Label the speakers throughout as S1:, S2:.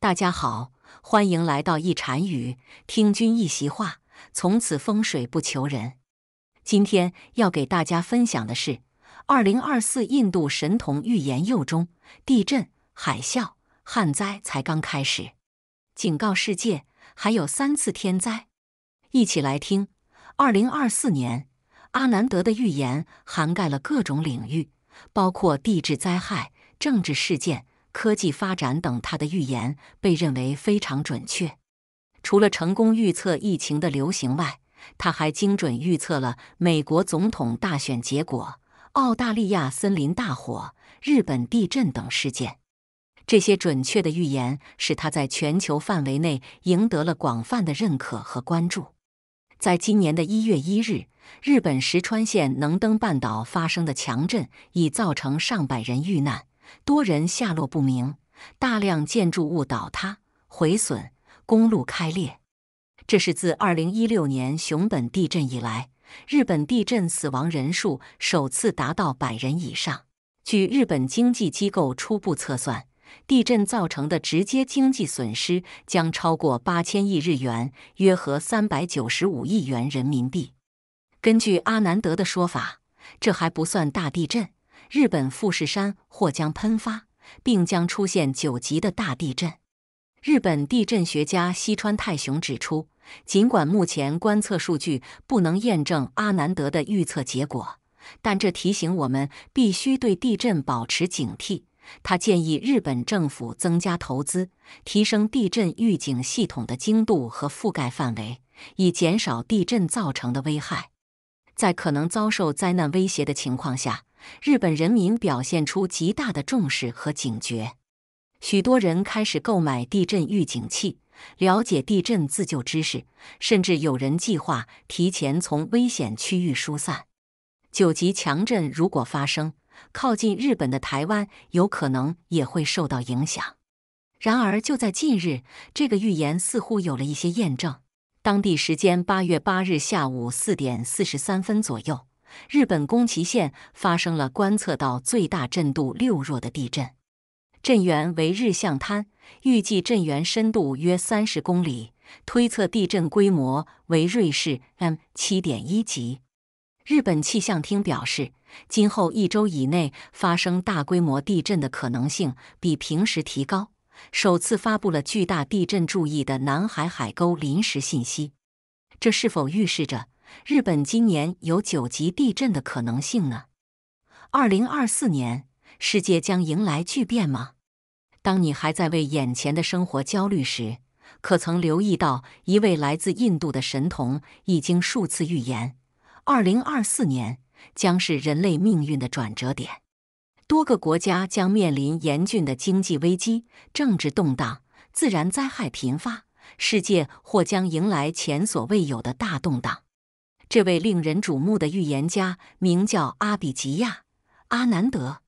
S1: 大家好，欢迎来到一禅语，听君一席话，从此风水不求人。今天要给大家分享的是，二零二四印度神童预言又中，地震、海啸、旱灾才刚开始，警告世界还有三次天灾，一起来听。二零二四年阿南德的预言涵盖了各种领域，包括地质灾害、政治事件。科技发展等，他的预言被认为非常准确。除了成功预测疫情的流行外，他还精准预测了美国总统大选结果、澳大利亚森林大火、日本地震等事件。这些准确的预言使他在全球范围内赢得了广泛的认可和关注。在今年的一月一日，日本石川县能登半岛发生的强震已造成上百人遇难。多人下落不明，大量建筑物倒塌、毁损，公路开裂。这是自2016年熊本地震以来，日本地震死亡人数首次达到百人以上。据日本经济机构初步测算，地震造成的直接经济损失将超过8千亿日元，约合395亿元人民币。根据阿南德的说法，这还不算大地震。日本富士山或将喷发，并将出现九级的大地震。日本地震学家西川泰雄指出，尽管目前观测数据不能验证阿南德的预测结果，但这提醒我们必须对地震保持警惕。他建议日本政府增加投资，提升地震预警系统的精度和覆盖范围，以减少地震造成的危害。在可能遭受灾难威胁的情况下。日本人民表现出极大的重视和警觉，许多人开始购买地震预警器，了解地震自救知识，甚至有人计划提前从危险区域疏散。九级强震如果发生，靠近日本的台湾有可能也会受到影响。然而，就在近日，这个预言似乎有了一些验证。当地时间八月八日下午四点四十三分左右。日本宫崎县发生了观测到最大震度六弱的地震，震源为日向滩，预计震源深度约三十公里，推测地震规模为瑞士 M 七点一级。日本气象厅表示，今后一周以内发生大规模地震的可能性比平时提高，首次发布了巨大地震注意的南海海沟临时信息。这是否预示着？日本今年有九级地震的可能性呢？二零二四年世界将迎来巨变吗？当你还在为眼前的生活焦虑时，可曾留意到一位来自印度的神童已经数次预言，二零二四年将是人类命运的转折点，多个国家将面临严峻的经济危机、政治动荡、自然灾害频发，世界或将迎来前所未有的大动荡。这位令人瞩目的预言家名叫阿比吉亚·阿南德。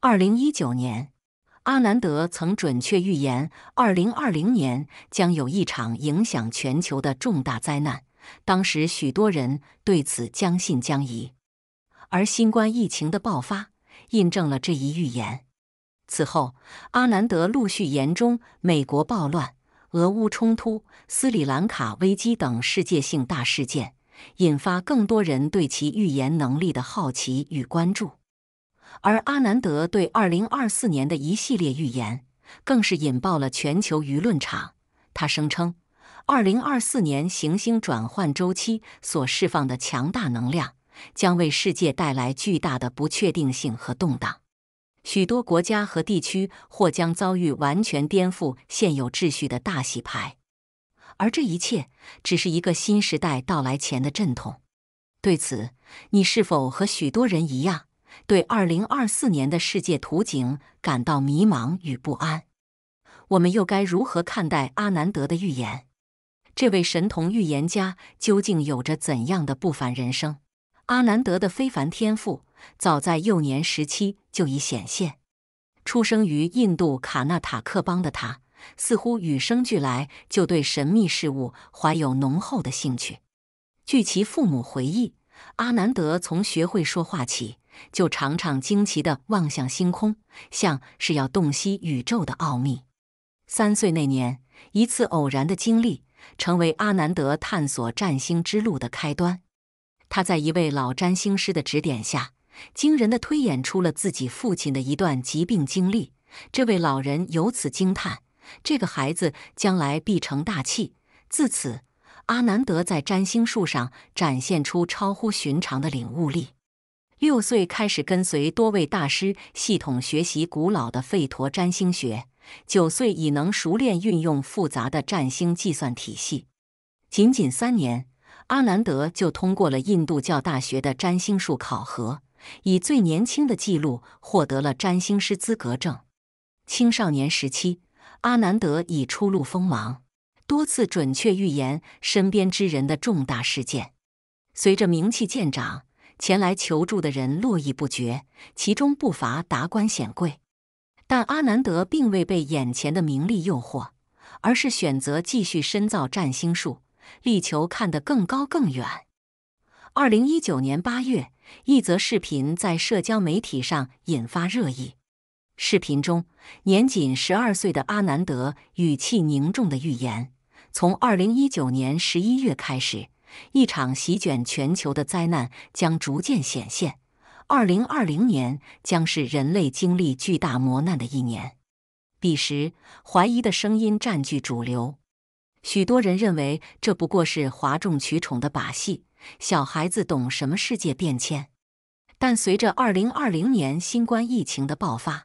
S1: 二零一九年，阿南德曾准确预言二零二零年将有一场影响全球的重大灾难，当时许多人对此将信将疑。而新冠疫情的爆发印证了这一预言。此后，阿南德陆续言中美国暴乱、俄乌冲突、斯里兰卡危机等世界性大事件。引发更多人对其预言能力的好奇与关注，而阿南德对2024年的一系列预言更是引爆了全球舆论场。他声称，2024年行星转换周期所释放的强大能量将为世界带来巨大的不确定性和动荡，许多国家和地区或将遭遇完全颠覆现有秩序的大洗牌。而这一切，只是一个新时代到来前的阵痛。对此，你是否和许多人一样，对二零二四年的世界图景感到迷茫与不安？我们又该如何看待阿南德的预言？这位神童预言家究竟有着怎样的不凡人生？阿南德的非凡天赋，早在幼年时期就已显现。出生于印度卡纳塔克邦的他。似乎与生俱来就对神秘事物怀有浓厚的兴趣。据其父母回忆，阿南德从学会说话起就常常惊奇地望向星空，像是要洞悉宇宙的奥秘。三岁那年，一次偶然的经历成为阿南德探索占星之路的开端。他在一位老占星师的指点下，惊人的推演出了自己父亲的一段疾病经历。这位老人由此惊叹。这个孩子将来必成大器。自此，阿南德在占星术上展现出超乎寻常的领悟力。六岁开始跟随多位大师系统学习古老的吠陀占星学，九岁已能熟练运用复杂的占星计算体系。仅仅三年，阿南德就通过了印度教大学的占星术考核，以最年轻的记录获得了占星师资格证。青少年时期。阿南德已初露锋芒，多次准确预言身边之人的重大事件。随着名气渐长，前来求助的人络绎不绝，其中不乏达官显贵。但阿南德并未被眼前的名利诱惑，而是选择继续深造占星术，力求看得更高更远。二零一九年八月，一则视频在社交媒体上引发热议。视频中，年仅十二岁的阿南德语气凝重的预言：“从二零一九年十一月开始，一场席卷全球的灾难将逐渐显现。二零二零年将是人类经历巨大磨难的一年。彼时，怀疑的声音占据主流，许多人认为这不过是哗众取宠的把戏。小孩子懂什么世界变迁？但随着二零二零年新冠疫情的爆发，”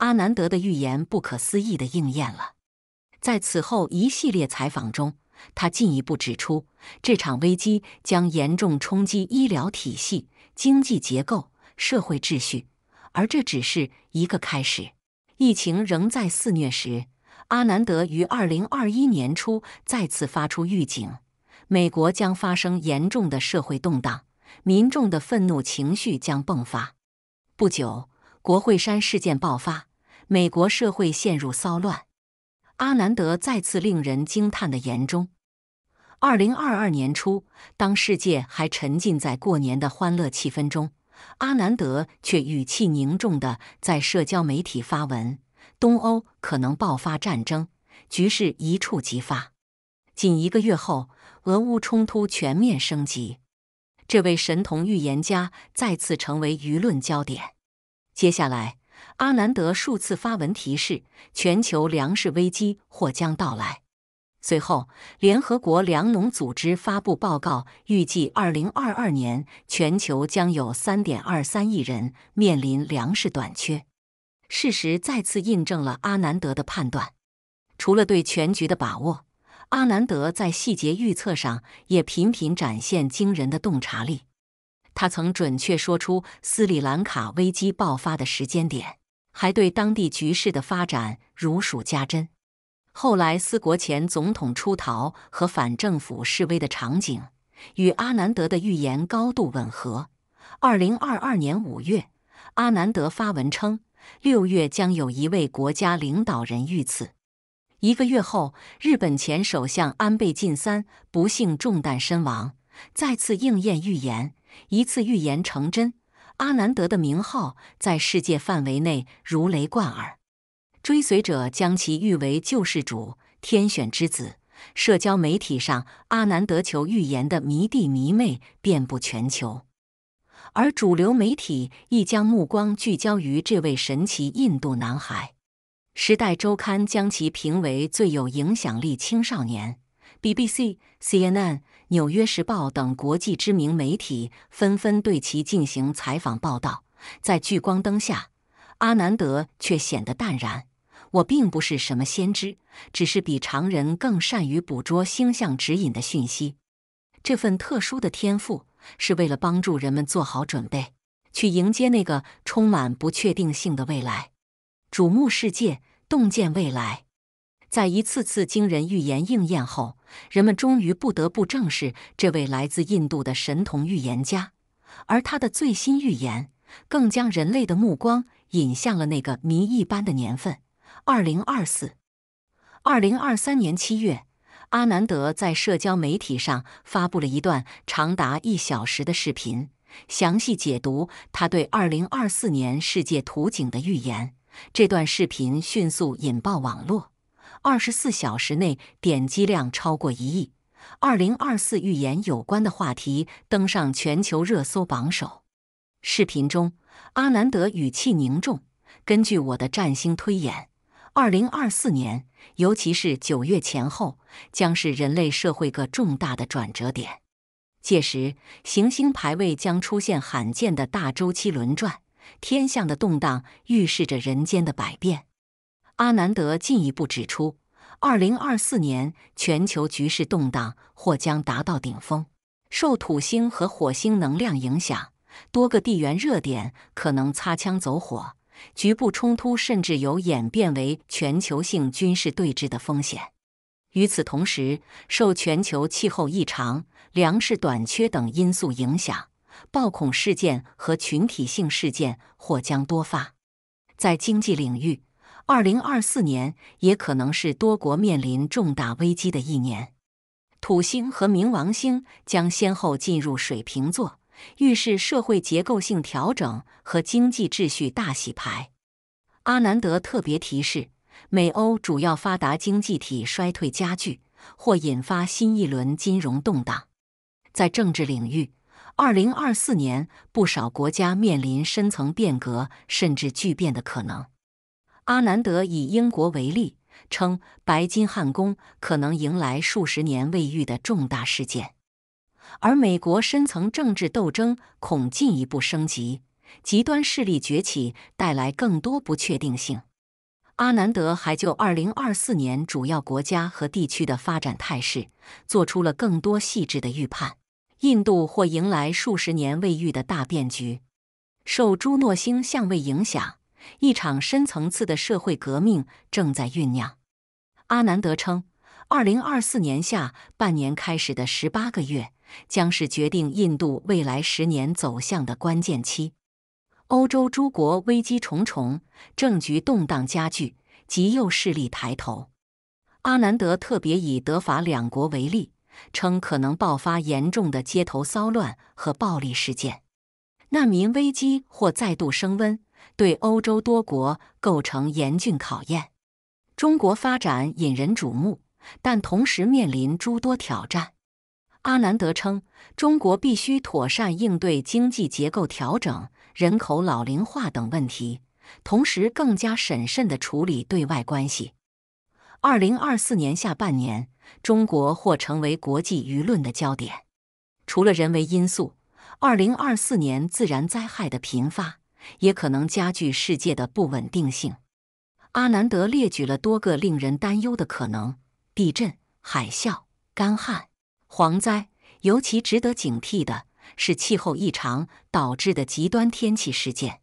S1: 阿南德的预言不可思议地应验了。在此后一系列采访中，他进一步指出，这场危机将严重冲击医疗体系、经济结构、社会秩序，而这只是一个开始。疫情仍在肆虐时，阿南德于二零二一年初再次发出预警：美国将发生严重的社会动荡，民众的愤怒情绪将迸发。不久，国会山事件爆发。美国社会陷入骚乱，阿南德再次令人惊叹的言中。二零二二年初，当世界还沉浸在过年的欢乐气氛中，阿南德却语气凝重的在社交媒体发文：“东欧可能爆发战争，局势一触即发。”仅一个月后，俄乌冲突全面升级，这位神童预言家再次成为舆论焦点。接下来。阿南德数次发文提示全球粮食危机或将到来。随后，联合国粮农组织发布报告，预计2022年全球将有3.23亿人面临粮食短缺。事实再次印证了阿南德的判断。除了对全局的把握，阿南德在细节预测上也频频展现惊人的洞察力。他曾准确说出斯里兰卡危机爆发的时间点，还对当地局势的发展如数家珍。后来，斯国前总统出逃和反政府示威的场景与阿南德的预言高度吻合。二零二二年五月，阿南德发文称，六月将有一位国家领导人遇刺。一个月后，日本前首相安倍晋三不幸中弹身亡，再次应验预言。一次预言成真，阿南德的名号在世界范围内如雷贯耳，追随者将其誉为救世主、天选之子。社交媒体上，阿南德求预言的迷弟迷妹遍布全球，而主流媒体亦将目光聚焦于这位神奇印度男孩。《时代周刊》将其评为最有影响力青少年。BBC、CNN、纽约时报等国际知名媒体纷纷对其进行采访报道。在聚光灯下，阿南德却显得淡然：“我并不是什么先知，只是比常人更善于捕捉星象指引的讯息。这份特殊的天赋是为了帮助人们做好准备，去迎接那个充满不确定性的未来。瞩目世界，洞见未来。”在一次次惊人预言应验后，人们终于不得不正视这位来自印度的神童预言家，而他的最新预言更将人类的目光引向了那个谜一般的年份——二零二四。二零二三年七月，阿南德在社交媒体上发布了一段长达一小时的视频，详细解读他对二零二四年世界图景的预言。这段视频迅速引爆网络。二十四小时内点击量超过一亿，《二零二四预言》有关的话题登上全球热搜榜首。视频中，阿南德语气凝重：“根据我的占星推演，二零二四年，尤其是九月前后，将是人类社会个重大的转折点。届时，行星排位将出现罕见的大周期轮转，天象的动荡预示着人间的百变。”阿南德进一步指出，二零二四年全球局势动荡或将达到顶峰，受土星和火星能量影响，多个地缘热点可能擦枪走火，局部冲突甚至有演变为全球性军事对峙的风险。与此同时，受全球气候异常、粮食短缺等因素影响，暴恐事件和群体性事件或将多发。在经济领域，二零二四年也可能是多国面临重大危机的一年，土星和冥王星将先后进入水瓶座，预示社会结构性调整和经济秩序大洗牌。阿南德特别提示，美欧主要发达经济体衰退加剧，或引发新一轮金融动荡。在政治领域，二零二四年不少国家面临深层变革甚至巨变的可能。阿南德以英国为例，称白金汉宫可能迎来数十年未遇的重大事件，而美国深层政治斗争恐进一步升级，极端势力崛起带来更多不确定性。阿南德还就2024年主要国家和地区的发展态势做出了更多细致的预判。印度或迎来数十年未遇的大变局，受朱诺星相位影响。一场深层次的社会革命正在酝酿。阿南德称，二零二四年下半年开始的十八个月，将是决定印度未来十年走向的关键期。欧洲诸国危机重重，政局动荡加剧，极右势力抬头。阿南德特别以德法两国为例，称可能爆发严重的街头骚乱和暴力事件，难民危机或再度升温。对欧洲多国构成严峻考验。中国发展引人瞩目，但同时面临诸多挑战。阿南德称，中国必须妥善应对经济结构调整、人口老龄化等问题，同时更加审慎地处理对外关系。二零二四年下半年，中国或成为国际舆论的焦点。除了人为因素，二零二四年自然灾害的频发。也可能加剧世界的不稳定性。阿南德列举了多个令人担忧的可能：地震、海啸、干旱、蝗灾。尤其值得警惕的是气候异常导致的极端天气事件。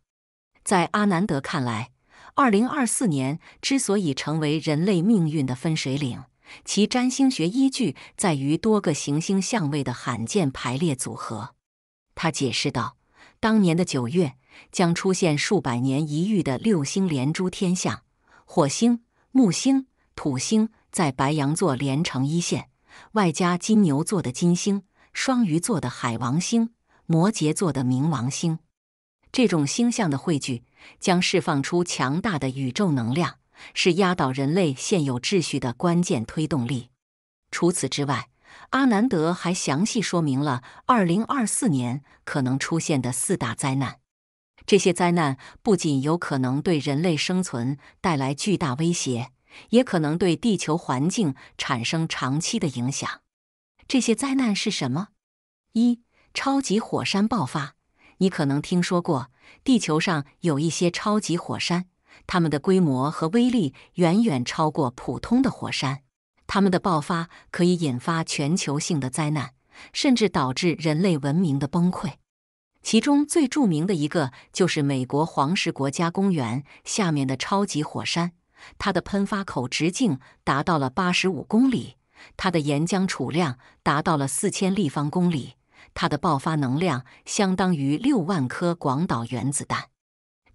S1: 在阿南德看来，二零二四年之所以成为人类命运的分水岭，其占星学依据在于多个行星相位的罕见排列组合。他解释道：“当年的九月。”将出现数百年一遇的六星连珠天象，火星、木星、土星在白羊座连成一线，外加金牛座的金星、双鱼座的海王星、摩羯座的冥王星。这种星象的汇聚将释放出强大的宇宙能量，是压倒人类现有秩序的关键推动力。除此之外，阿南德还详细说明了2024年可能出现的四大灾难。这些灾难不仅有可能对人类生存带来巨大威胁，也可能对地球环境产生长期的影响。这些灾难是什么？一超级火山爆发，你可能听说过，地球上有一些超级火山，它们的规模和威力远远超过普通的火山，它们的爆发可以引发全球性的灾难，甚至导致人类文明的崩溃。其中最著名的一个就是美国黄石国家公园下面的超级火山，它的喷发口直径达到了八十五公里，它的岩浆储量达到了四千立方公里，它的爆发能量相当于六万颗广岛原子弹。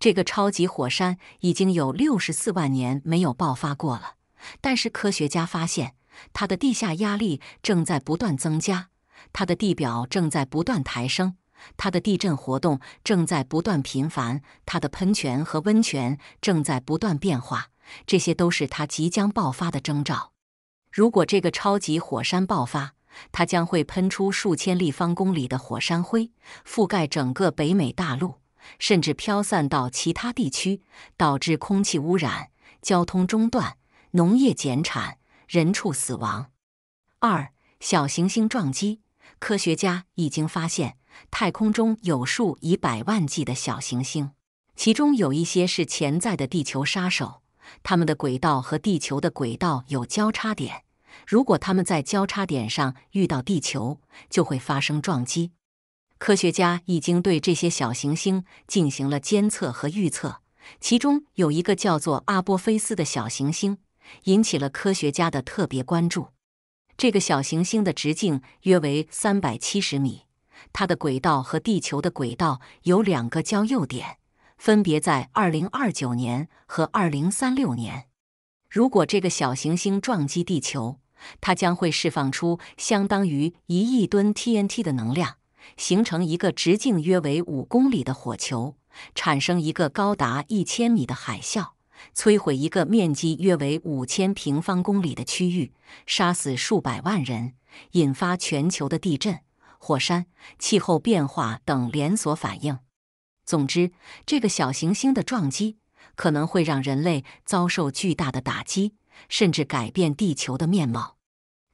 S1: 这个超级火山已经有六十四万年没有爆发过了，但是科学家发现它的地下压力正在不断增加，它的地表正在不断抬升。它的地震活动正在不断频繁，它的喷泉和温泉正在不断变化，这些都是它即将爆发的征兆。如果这个超级火山爆发，它将会喷出数千立方公里的火山灰，覆盖整个北美大陆，甚至飘散到其他地区，导致空气污染、交通中断、农业减产、人畜死亡。二小行星撞击，科学家已经发现。太空中有数以百万计的小行星，其中有一些是潜在的地球杀手。它们的轨道和地球的轨道有交叉点，如果它们在交叉点上遇到地球，就会发生撞击。科学家已经对这些小行星进行了监测和预测，其中有一个叫做阿波菲斯的小行星引起了科学家的特别关注。这个小行星的直径约为三百七十米。它的轨道和地球的轨道有两个交又点，分别在2029年和2036年。如果这个小行星撞击地球，它将会释放出相当于一亿吨 TNT 的能量，形成一个直径约为五公里的火球，产生一个高达一千米的海啸，摧毁一个面积约为五千平方公里的区域，杀死数百万人，引发全球的地震。火山、气候变化等连锁反应。总之，这个小行星的撞击可能会让人类遭受巨大的打击，甚至改变地球的面貌。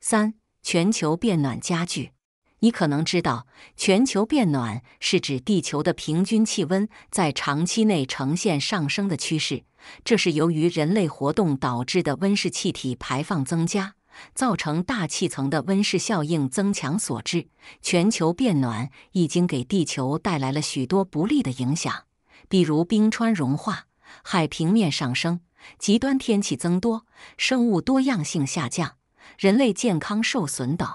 S1: 三、全球变暖加剧。你可能知道，全球变暖是指地球的平均气温在长期内呈现上升的趋势，这是由于人类活动导致的温室气体排放增加。造成大气层的温室效应增强所致，全球变暖已经给地球带来了许多不利的影响，比如冰川融化、海平面上升、极端天气增多、生物多样性下降、人类健康受损等。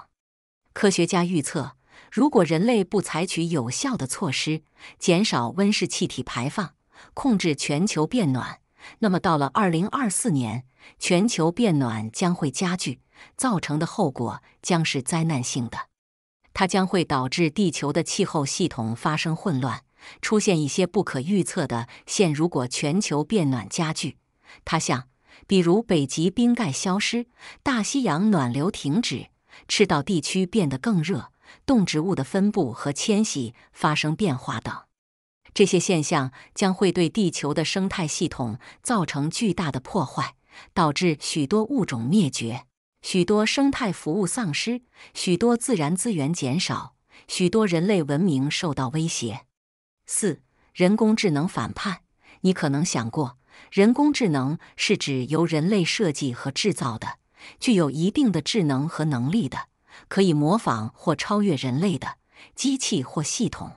S1: 科学家预测，如果人类不采取有效的措施，减少温室气体排放，控制全球变暖，那么到了2024年，全球变暖将会加剧。造成的后果将是灾难性的，它将会导致地球的气候系统发生混乱，出现一些不可预测的现。如果全球变暖加剧，它像比如北极冰盖消失、大西洋暖流停止、赤道地区变得更热、动植物的分布和迁徙发生变化等，这些现象将会对地球的生态系统造成巨大的破坏，导致许多物种灭绝。许多生态服务丧失，许多自然资源减少，许多人类文明受到威胁。四、人工智能反叛。你可能想过，人工智能是指由人类设计和制造的，具有一定的智能和能力的，可以模仿或超越人类的机器或系统。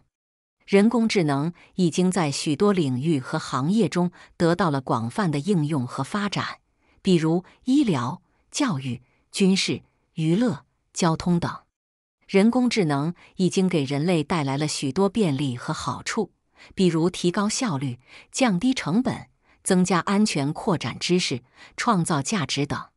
S1: 人工智能已经在许多领域和行业中得到了广泛的应用和发展，比如医疗、教育。军事、娱乐、交通等，人工智能已经给人类带来了许多便利和好处，比如提高效率、降低成本、增加安全、扩展知识、创造价值等。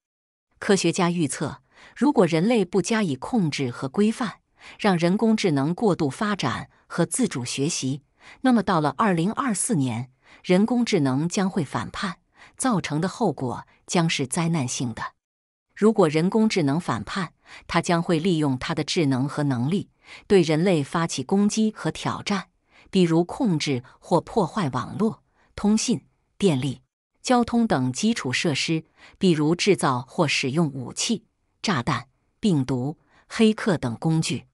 S1: 科学家预测，如果人类不加以控制和规范，让人工智能过度发展和自主学习，那么到了二零二四年，人工智能将会反叛，造成的后果将是灾难性的。如果人工智能反叛，它将会利用它的智能和能力对人类发起攻击和挑战，比如控制或破坏网络、通信、电力、交通等基础设施；比如制造或使用武器、炸弹、病毒、黑客等工具。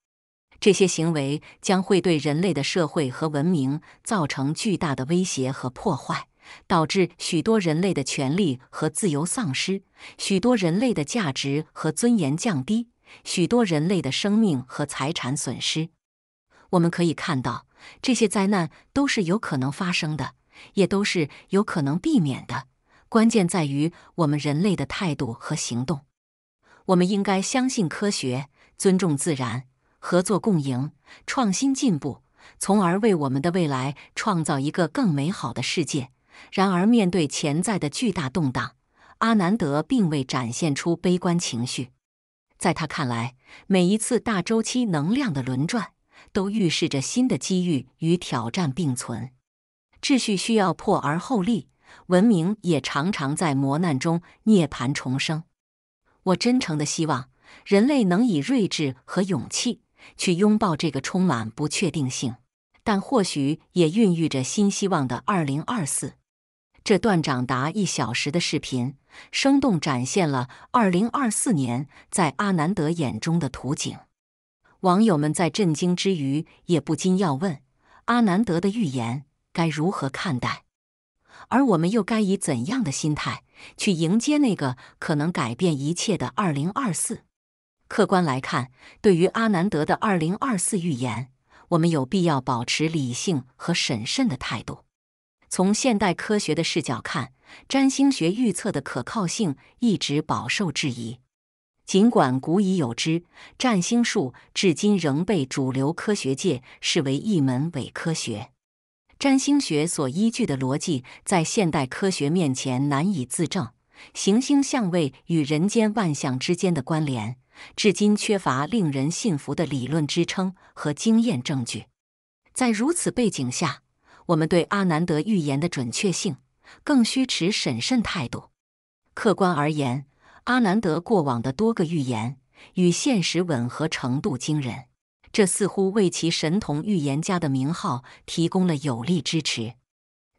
S1: 这些行为将会对人类的社会和文明造成巨大的威胁和破坏。导致许多人类的权利和自由丧失，许多人类的价值和尊严降低，许多人类的生命和财产损失。我们可以看到，这些灾难都是有可能发生的，也都是有可能避免的。关键在于我们人类的态度和行动。我们应该相信科学，尊重自然，合作共赢，创新进步，从而为我们的未来创造一个更美好的世界。然而，面对潜在的巨大动荡，阿南德并未展现出悲观情绪。在他看来，每一次大周期能量的轮转，都预示着新的机遇与挑战并存。秩序需要破而后立，文明也常常在磨难中涅槃重生。我真诚的希望，人类能以睿智和勇气去拥抱这个充满不确定性，但或许也孕育着新希望的2024。这段长达一小时的视频，生动展现了2024年在阿南德眼中的图景。网友们在震惊之余，也不禁要问：阿南德的预言该如何看待？而我们又该以怎样的心态去迎接那个可能改变一切的2024？客观来看，对于阿南德的2024预言，我们有必要保持理性和审慎的态度。从现代科学的视角看，占星学预测的可靠性一直饱受质疑。尽管古已有之，占星术至今仍被主流科学界视为一门伪科学。占星学所依据的逻辑，在现代科学面前难以自证。行星相位与人间万象之间的关联，至今缺乏令人信服的理论支撑和经验证据。在如此背景下，我们对阿南德预言的准确性更需持审慎态度。客观而言，阿南德过往的多个预言与现实吻合程度惊人，这似乎为其神童预言家的名号提供了有力支持。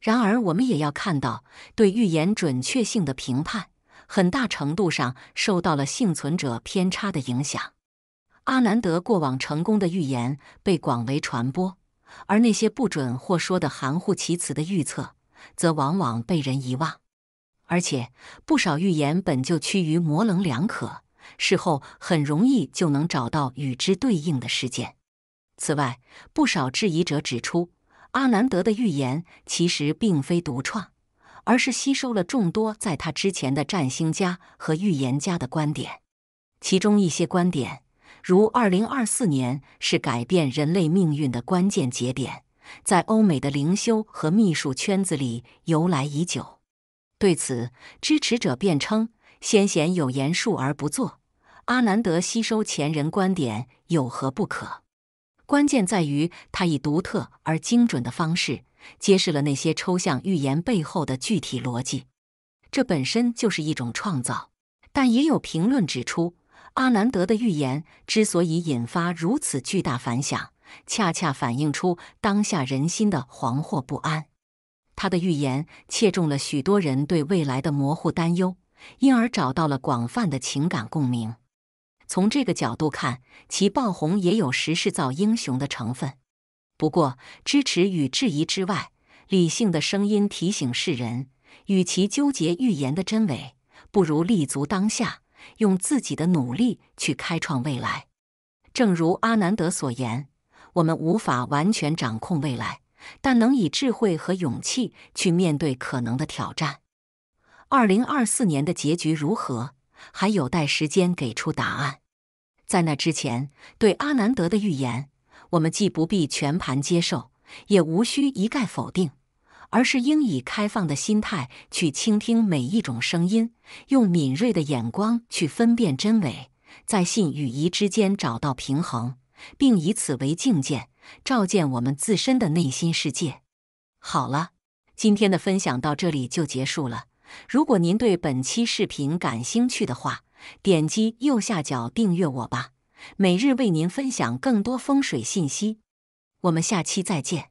S1: 然而，我们也要看到，对预言准确性的评判很大程度上受到了幸存者偏差的影响。阿南德过往成功的预言被广为传播。而那些不准或说的含糊其辞的预测，则往往被人遗忘。而且，不少预言本就趋于模棱两可，事后很容易就能找到与之对应的事件。此外，不少质疑者指出，阿南德的预言其实并非独创，而是吸收了众多在他之前的占星家和预言家的观点，其中一些观点。如二零二四年是改变人类命运的关键节点，在欧美的灵修和秘术圈子里由来已久。对此，支持者辩称：“先贤有言述而不作，阿南德吸收前人观点有何不可？关键在于他以独特而精准的方式揭示了那些抽象预言背后的具体逻辑，这本身就是一种创造。”但也有评论指出。阿南德的预言之所以引发如此巨大反响，恰恰反映出当下人心的惶惑不安。他的预言切中了许多人对未来的模糊担忧，因而找到了广泛的情感共鸣。从这个角度看，其爆红也有时势造英雄的成分。不过，支持与质疑之外，理性的声音提醒世人：与其纠结预言的真伪，不如立足当下。用自己的努力去开创未来，正如阿南德所言，我们无法完全掌控未来，但能以智慧和勇气去面对可能的挑战。二零二四年的结局如何，还有待时间给出答案。在那之前，对阿南德的预言，我们既不必全盘接受，也无需一概否定。而是应以开放的心态去倾听每一种声音，用敏锐的眼光去分辨真伪，在信与疑之间找到平衡，并以此为镜鉴，照见我们自身的内心世界。好了，今天的分享到这里就结束了。如果您对本期视频感兴趣的话，点击右下角订阅我吧，每日为您分享更多风水信息。我们下期再见。